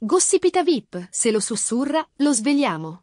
Gossipita VIP, se lo sussurra, lo svegliamo.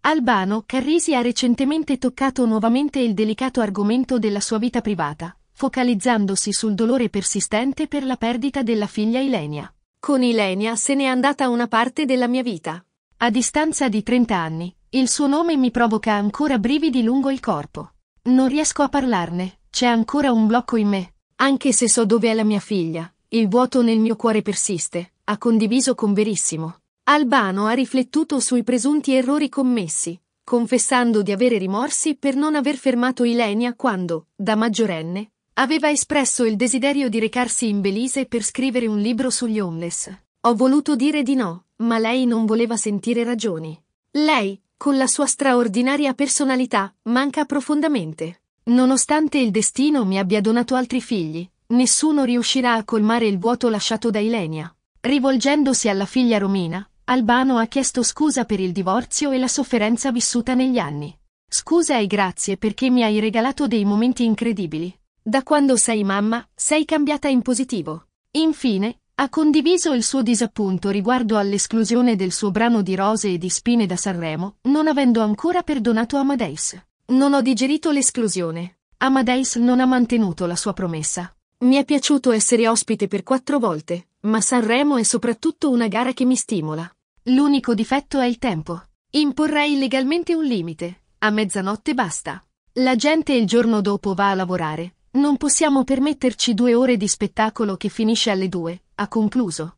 Albano Carrisi ha recentemente toccato nuovamente il delicato argomento della sua vita privata, focalizzandosi sul dolore persistente per la perdita della figlia Ilenia. Con Ilenia se n'è andata una parte della mia vita. A distanza di 30 anni, il suo nome mi provoca ancora brividi lungo il corpo. Non riesco a parlarne, c'è ancora un blocco in me. Anche se so dove è la mia figlia, il vuoto nel mio cuore persiste, ha condiviso con Verissimo. Albano ha riflettuto sui presunti errori commessi, confessando di avere rimorsi per non aver fermato Ilenia quando, da maggiorenne, aveva espresso il desiderio di recarsi in Belize per scrivere un libro sugli homeless. Ho voluto dire di no, ma lei non voleva sentire ragioni. Lei, con la sua straordinaria personalità, manca profondamente. Nonostante il destino mi abbia donato altri figli, nessuno riuscirà a colmare il vuoto lasciato da Ilenia. Rivolgendosi alla figlia Romina, Albano ha chiesto scusa per il divorzio e la sofferenza vissuta negli anni. Scusa e grazie perché mi hai regalato dei momenti incredibili. Da quando sei mamma, sei cambiata in positivo. Infine, ha condiviso il suo disappunto riguardo all'esclusione del suo brano di rose e di spine da Sanremo, non avendo ancora perdonato Amadeus. Non ho digerito l'esclusione. Amadeus non ha mantenuto la sua promessa. Mi è piaciuto essere ospite per quattro volte, ma Sanremo è soprattutto una gara che mi stimola. L'unico difetto è il tempo. Imporrei legalmente un limite. A mezzanotte basta. La gente il giorno dopo va a lavorare. Non possiamo permetterci due ore di spettacolo che finisce alle due, ha concluso.